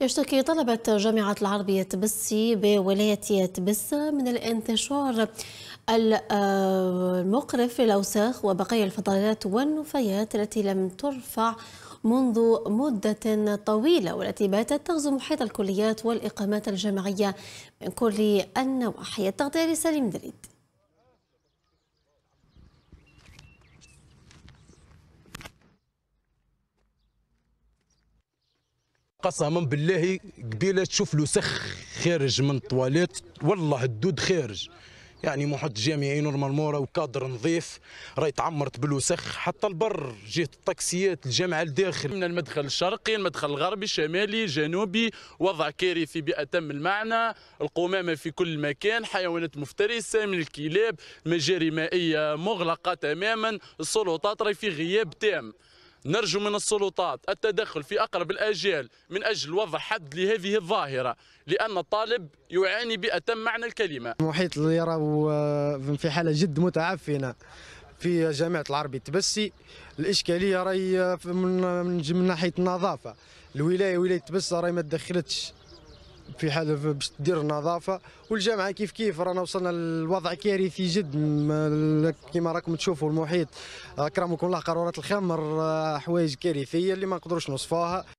يشتكي طلبة جامعة العربية تبسي بولاية تبسة من الانتشار آه، المقرف للأوساخ وبقايا الفضلات والنفايات التي لم ترفع منذ مدة طويلة والتي باتت تغزو محيط الكليات والإقامات الجامعية من كل النواحي التغطية لسليم دريد قسما بالله قبيله تشوف له سخ خارج من الطواليت والله الدود خارج يعني محط جامعي نورمالمون راهو كادر نظيف راهي تعمرت بالوسخ حتى البر جهه الطاكسيات الجامعه لداخل من المدخل الشرقي المدخل الغربي الشمالي الجنوبي وضع كارثي باتم المعنى القمامه في كل مكان حيوانات مفترسه من الكلاب مجاري مائيه مغلقه تماما السلطات راهي في غياب تام نرجو من السلطات التدخل في أقرب الأجيال من أجل وضع حد لهذه الظاهرة لأن الطالب يعاني بأتم معنى الكلمة محيط يراه في حالة جد متعفنة في جامعة العربي تبسي الإشكالية راي من, ناحية النظافة الولاية ولاية تبسة راهي ما تدخلتش في حال باش دير النظافه والجامعه كيف كيف رانا وصلنا لوضع كارثي جد كما راكم تشوفوا المحيط اكرمكم الله قارورات الخمر آه، حوايج كارثيه اللي ما نقدروش نوصفوها